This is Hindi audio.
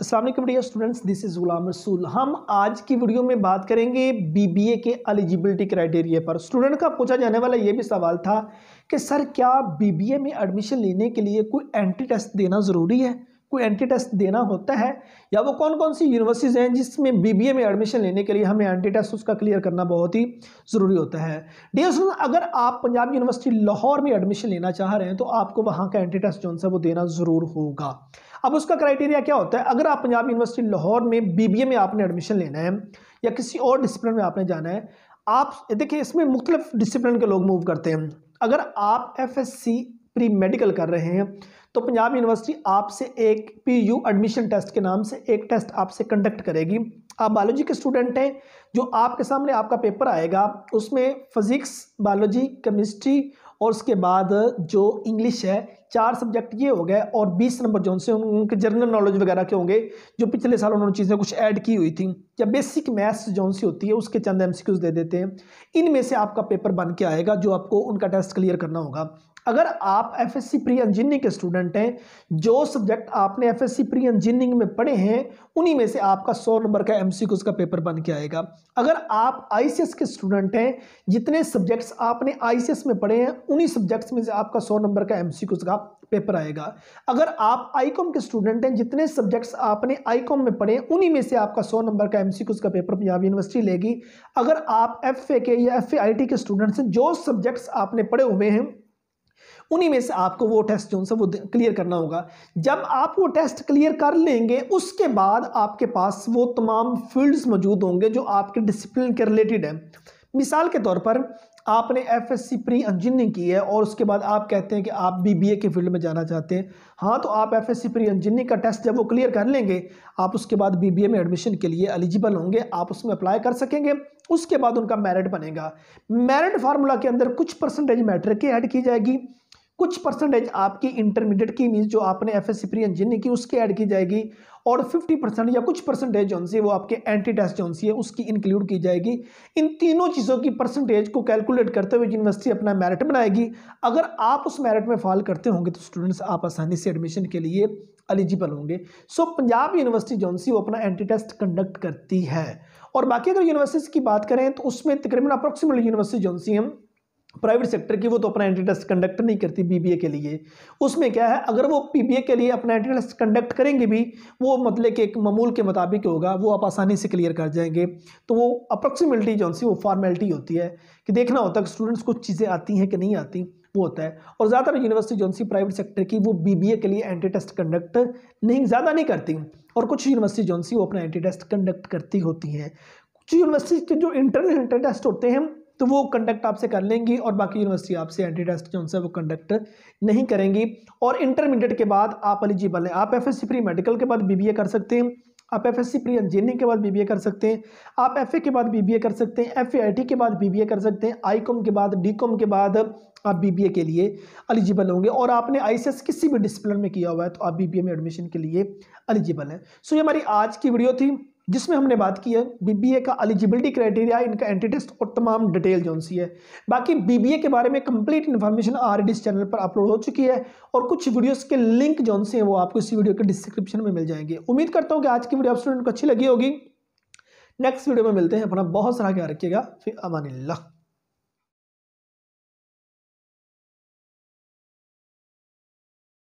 Aslam dear students this is Ghulam Rasool हम आज की वीडियो में बात करेंगे बीबीए के एलिजिबिलिटी क्राइटेरिया पर स्टूडेंट का पूछा जाने वाला ये भी सवाल था कि सर क्या बीबीए में एडमिशन लेने के लिए कोई एंट्री टेस्ट देना ज़रूरी है कोई एंट्री टेस्ट देना होता है या वो कौन कौन सी यूनिवर्सिटीज़ हैं जिसमें ए में एडमिशन लेने के लिए हमें एंट्री टेस्ट उसका क्लियर करना बहुत ही ज़रूरी होता है डी स्टूडेंट अगर आप पंजाब यूनिवर्सिटी लाहौर में एडमिशन लेना चाह रहे हैं तो आपको वहाँ का एंट्री टेस्ट जो है वो देना ज़रूर होगा अब उसका क्राइटेरिया क्या होता है अगर आप पंजाब यूनिवर्सिटी लाहौर में बीबीए में आपने एडमिशन लेना है या किसी और डिसिप्लिन में आपने जाना है आप देखिए इसमें मुख्तलिफ डिसिप्लिन के लोग मूव करते हैं अगर आप F S C pre medical कर रहे हैं तो पंजाब यूनिवर्सिटी आपसे एक पी यू एडमिशन टेस्ट के नाम से एक टेस्ट आपसे कंडक्ट करेगी आप बायोलॉजी के स्टूडेंट हैं जो आपके सामने आपका पेपर आएगा उसमें फिज़िक्स बायोलॉजी केमिस्ट्री और उसके बाद जो इंग्लिश है चार सब्जेक्ट ये हो गए और बीस नंबर जो उनसे उनके जनरल नॉलेज वगैरह के होंगे जो पिछले साल उन्होंने चीज़ें कुछ ऐड की हुई थी या बेसिक मैथ्स जो सी होती है उसके चंद एम दे देते हैं इनमें से आपका पेपर बन के आएगा जो आपको उनका टेस्ट क्लियर करना होगा अगर आप F S C pre engineering के स्टूडेंट हैं जो सब्जेक्ट आपने F S C pre engineering में पढ़े हैं उन्हीं में से आपका सौ नंबर का एम सी क्यूज का पेपर बन के आएगा अगर आप आई सी एस के स्टूडेंट हैं जितने सब्जेक्ट्स आपने आई सी एस में पढ़े हैं उन्हीं सब्जेक्ट्स में से आपका सौ नंबर का एम सी क्यूज का पेपर आएगा अगर आप आई कॉम के स्टूडेंट हैं जितने सब्जेक्ट्स आपने आई कॉम में पढ़े हैं उन्हीं में से आपका सौ नंबर का एम सी क्यूज का पेपर पंजाब यूनिवर्सिटी लेगी अगर आप एफ ए के या एफ ए आई टी के स्टूडेंट्स हैं जो सब्जेक्ट्स आपने पढ़े हुए हैं उन्हीं में से आपको वो टेस्ट जो वो क्लियर करना होगा जब आप वो टेस्ट क्लियर कर लेंगे उसके बाद आपके पास वो तमाम फील्ड्स मौजूद होंगे जो आपके डिसिप्लिन के रिलेटेड हैं मिसाल के तौर पर आपने F S C pre engineering की है और उसके बाद आप कहते हैं कि आप बी बी ए के फील्ड में जाना चाहते हैं हाँ तो आप F S C pre engineering का टेस्ट जब वो क्लियर कर लेंगे आप उसके बाद बी बी ए में एडमिशन के लिए एलिजिबल होंगे आप उसमें अप्लाई कर सकेंगे उसके बाद उनका मेरिट बनेगा मेरिट फार्मूला के अंदर कुछ परसेंटेज मैटर के ऐड की जाएगी कुछ परसेंटेज आपकी इंटरमीडिएट की मीन जो आपने एफ एस इंजीनियरिंग की उसके ऐड की जाएगी और 50 परसेंट या कुछ परसेंटेज जो सी वो आपके एंटी टेस्ट जो सी है उसकी इंक्लूड की जाएगी इन तीनों चीज़ों की परसेंटेज को कैलकुलेट करते हुए यूनिवर्सिटी अपना मेरिट बनाएगी अगर आप उस मेरिट में फॉल करते होंगे तो स्टूडेंट्स आप आसानी से एडमिशन के लिए एलिजिबल होंगे सो पंजाब यूनिवर्सिटी जो सी वो अपना एंटी टेस्ट कंडक्ट करती है और बाकी अगर यूनिवर्सिटीज़ की बात करें तो उसमें तकरीबन अप्रॉक्सीमेटली यूनिवर्सिटी जो सी हम प्राइवेट सेक्टर की वो तो अपना एंट्री टेस्ट कंडक्ट नहीं करती बीबीए के लिए उसमें क्या है अगर वो पीबीए के लिए अपना एंट्री टेस्ट कंडक्ट करेंगे भी वो मतलब कि एक मामूल के मुताबिक होगा वो आप आसानी से क्लियर कर जाएंगे तो वो अप्रॉक्सीमेटली जो सी वो फॉर्मेलिटी होती है कि देखना होता है कि स्टूडेंट्स को चीज़ें आती हैं कि नहीं आती वो होता है और ज़्यादातर यूनिवर्सिटी जो सी प्राइवेट सेक्टर की वो बी के लिए एंट्री टेस्ट कंडक्ट नहीं ज़्यादा नहीं करती और कुछ यूनिवर्सिटी जो सी वो अपना एंट्री टेस्ट कंडक्ट करती होती हैं कुछ यूनिवर्सिटी के जो इंटरनल एंटी टेस्ट होते हैं तो वो कंडक्ट आपसे कर लेंगी और बाकी यूनिवर्सिटी आपसे एंटी टेस्ट जो उनसे वो कंडक्ट नहीं करेंगी और इंटरमीडिएट के बाद आप एलिजिबल हैं आप एफ प्री मेडिकल के बाद बी कर सकते हैं आप F S C pre engineering के बाद बी ए कर सकते हैं आप एफ ए के बाद बी बी ए कर सकते हैं एफ ए आई टी के बाद बी कर सकते हैं आई कॉम के बाद डी कॉम के बाद आप बी बी ए के लिए एलिजिबल होंगे और आपने आई सी एस किसी भी डिसिप्लिन में किया हुआ है तो आप बी बी ए में एडमिशन के लिए एलिजिबल हैं सो ये हमारी आज की वीडियो थी जिसमें हमने बात की है बीबीए का एलिजिबिलिटी क्राइटेरिया इनका एंट्री टेस्ट और तमाम डिटेल जो सी है बाकी बीबीए के बारे में कंप्लीट इन्फॉर्मेशन आर इस चैनल पर अपलोड हो चुकी है और कुछ वीडियोस के लिंक जो से हैं वो आपको इस वीडियो के डिस्क्रिप्शन में मिल जाएंगे उम्मीद करता हूँ कि आज की वीडियो आप स्टूडेंट को अच्छी लगी होगी नेक्स्ट वीडियो में मिलते हैं अपना बहुत सारा ख्याल रखिएगा फिर अमान